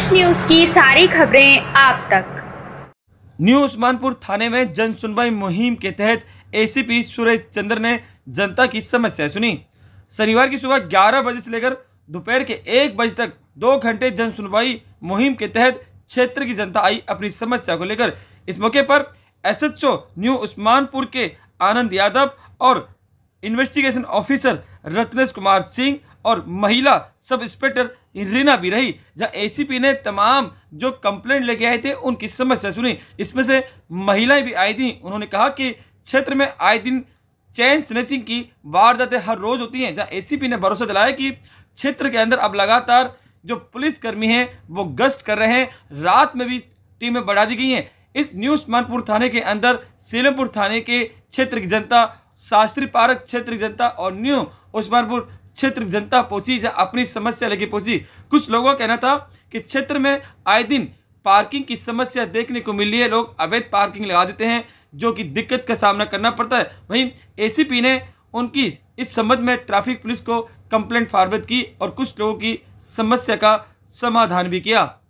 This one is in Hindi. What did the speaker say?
फ्रेश न्यूज की सारी खबरें आप तक न्यू उस्मानपुर थाने में जन सुनवाई मुहिम के तहत एसीपी सुरेश चंद्र ने जनता की समस्या सुनी शनिवार की सुबह 11 बजे से लेकर दोपहर के एक बजे तक दो घंटे जन सुनवाई मुहिम के तहत क्षेत्र की जनता आई अपनी समस्या को लेकर इस मौके पर एसएचओ न्यू उस्मानपुर के आनंद यादव और इन्वेस्टिगेशन ऑफिसर रत्नेश कुमार सिंह और महिला सब इंस्पेक्टर रीना भी रही जहां एसीपी ने तमाम जो कंप्लेंट लेके आए थे उनकी समस्या सुनी इसमें से महिलाएं भी आई थी उन्होंने कहा कि क्षेत्र में आए दिन चैन स्नेचिंग की वारदातें हर रोज होती हैं जहां एसीपी ने भरोसा दिलाया कि क्षेत्र के अंदर अब लगातार जो पुलिसकर्मी हैं वो गश्त कर रहे हैं रात में भी टीमें बढ़ा दी गई हैं इस न्यू उस्मानपुर थाने के अंदर सीलमपुर थाने के क्षेत्र की जनता शास्त्री पार्क क्षेत्र की जनता और न्यू उस्मानपुर क्षेत्र की जनता पहुंची या अपनी समस्या लेके पहुंची कुछ लोगों का कहना था कि क्षेत्र में आए दिन पार्किंग की समस्या देखने को मिली है लोग अवैध पार्किंग लगा देते हैं जो कि दिक्कत का सामना करना पड़ता है वहीं एसीपी ने उनकी इस संबंध में ट्रैफिक पुलिस को कंप्लेंट फारवर्ड की और कुछ लोगों की समस्या का समाधान भी किया